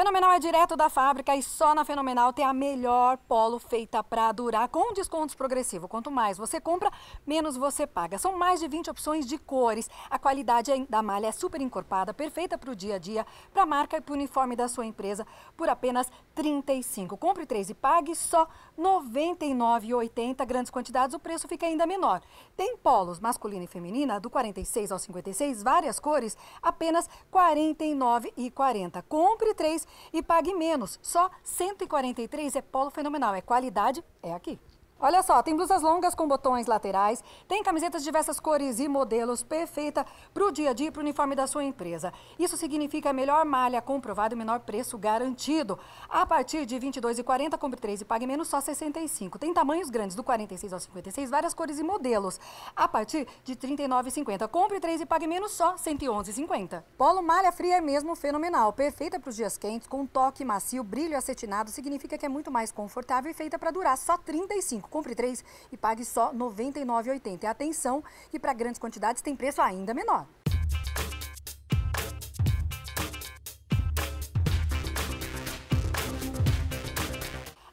Fenomenal é direto da fábrica e só na Fenomenal tem a melhor polo feita para durar, com descontos progressivos. Quanto mais você compra, menos você paga. São mais de 20 opções de cores. A qualidade da malha é super encorpada, perfeita para o dia a dia, para a marca e para o uniforme da sua empresa, por apenas R$ 35. Compre 3 e pague só R$ 99,80. Grandes quantidades, o preço fica ainda menor. Tem polos masculina e feminina, do 46 ao 56, várias cores, apenas R$ 49,40. Compre 3 e pague menos. Só 143 é polo fenomenal, é qualidade, é aqui. Olha só, tem blusas longas com botões laterais, tem camisetas de diversas cores e modelos, perfeita para o dia a dia e para o uniforme da sua empresa. Isso significa a melhor malha comprovada e menor preço garantido. A partir de R$ 22,40, compre 3 e pague menos só R$ 65. Tem tamanhos grandes, do 46 ao 56, várias cores e modelos. A partir de R$ 39,50, compre 3 e pague menos só R$ 111,50. Polo malha fria é mesmo fenomenal, perfeita para os dias quentes, com toque macio, brilho acetinado, significa que é muito mais confortável e feita para durar só 35. Compre três e pague só R$ 99,80. Atenção, que para grandes quantidades tem preço ainda menor.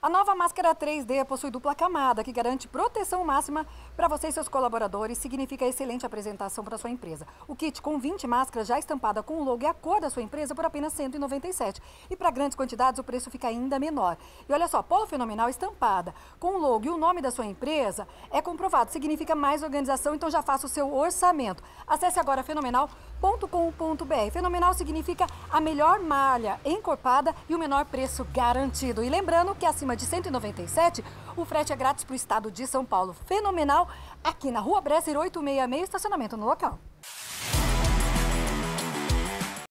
A nova máscara 3D possui dupla camada, que garante proteção máxima para você e seus colaboradores. Significa excelente apresentação para sua empresa. O kit com 20 máscaras já estampada com o logo e a cor da sua empresa por apenas R$ 197. E para grandes quantidades, o preço fica ainda menor. E olha só, Polo Fenomenal estampada com o logo e o nome da sua empresa é comprovado. Significa mais organização, então já faça o seu orçamento. Acesse agora fenomenal.com.br. Fenomenal significa a melhor malha encorpada e o menor preço garantido. E lembrando que acima de 197, o frete é grátis para o estado de São Paulo. Fenomenal, aqui na Rua Bresser 866, estacionamento no local.